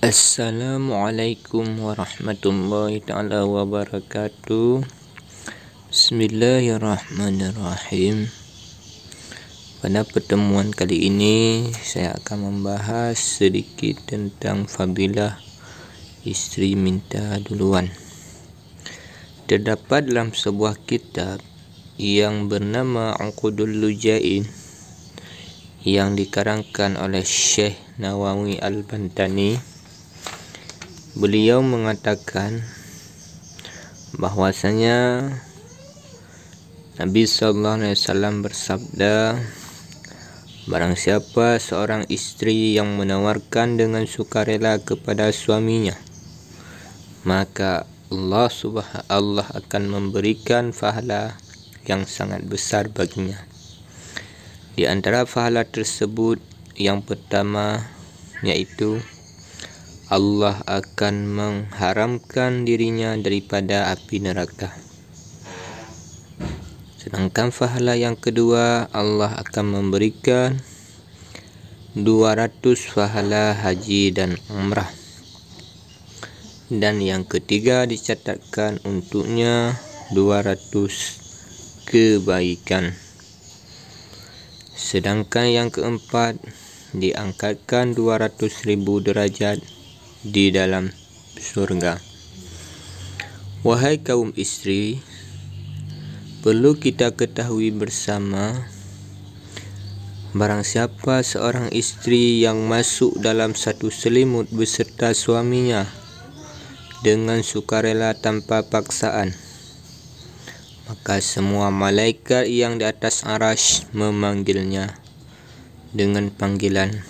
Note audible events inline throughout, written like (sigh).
Assalamualaikum warahmatullahi taala wabarakatuh. Bismillahirrahmanirrahim. Pada pertemuan kali ini saya akan membahas sedikit tentang fadilah istri minta duluan. Terdapat dalam sebuah kitab yang bernama Uqudul Lujain yang dikarangkan oleh Syekh Nawawi Al-Bantani beliau mengatakan bahwasanya Nabi sallallahu alaihi wasallam bersabda barang siapa seorang istri yang menawarkan dengan sukarela kepada suaminya maka Allah subhanahu Allah akan memberikan fahala yang sangat besar baginya di antara fahala tersebut yang pertama yaitu Allah akan mengharamkan dirinya daripada api neraka. Sedangkan fahala yang kedua, Allah akan memberikan 200 fahala haji dan umrah. Dan yang ketiga dicatatkan untuknya 200 kebaikan. Sedangkan yang keempat diangkatkan 200 ribu derajat di dalam surga. Wahai kaum istri, perlu kita ketahui bersama barang siapa seorang istri yang masuk dalam satu selimut beserta suaminya dengan sukarela tanpa paksaan. Maka semua malaikat yang di atas arash memanggilnya dengan panggilan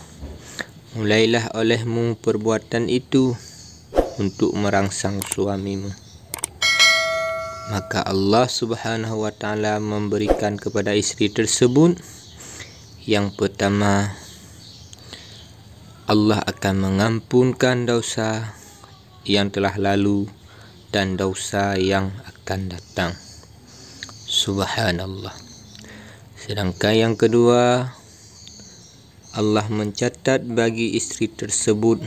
Mulailah olehmu perbuatan itu untuk merangsang suamimu. Maka Allah Subhanahu wa taala memberikan kepada istri tersebut yang pertama Allah akan mengampunkan dosa yang telah lalu dan dosa yang akan datang. Subhanallah. Sedangkan yang kedua, Allah mencatat bagi isteri tersebut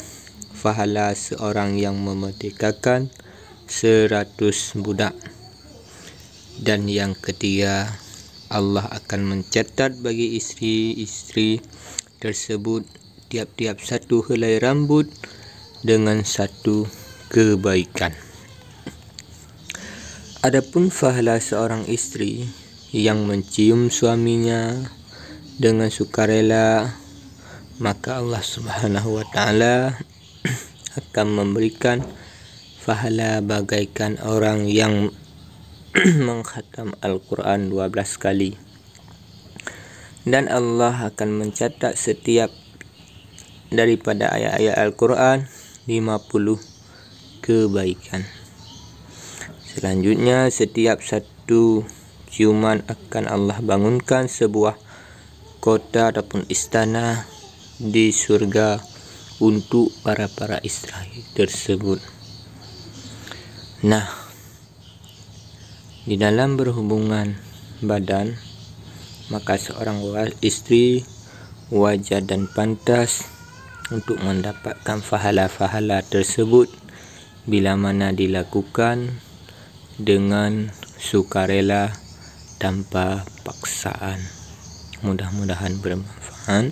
fahala seorang yang memerdekakan seratus budak. Dan yang ketiga, Allah akan mencatat bagi isteri-isteri tersebut tiap-tiap satu helai rambut dengan satu kebaikan. Adapun fahala seorang isteri yang mencium suaminya dengan sukarela maka Allah Subhanahu wa taala (clears throat) akan memberikan pahala bagaikan orang yang (clears throat) mengkhatam Al-Quran 12 kali dan Allah akan mencatat setiap daripada ayat-ayat Al-Quran 50 kebaikan selanjutnya setiap satu ciuman akan Allah bangunkan sebuah kota ataupun istana di surga untuk para-para Israel tersebut. Nah, di dalam berhubungan badan, maka seorang istri wajar dan pantas untuk mendapatkan fahala-fahala tersebut bila mana dilakukan dengan sukarela tanpa paksaan. Mudah-mudahan bermanfaat.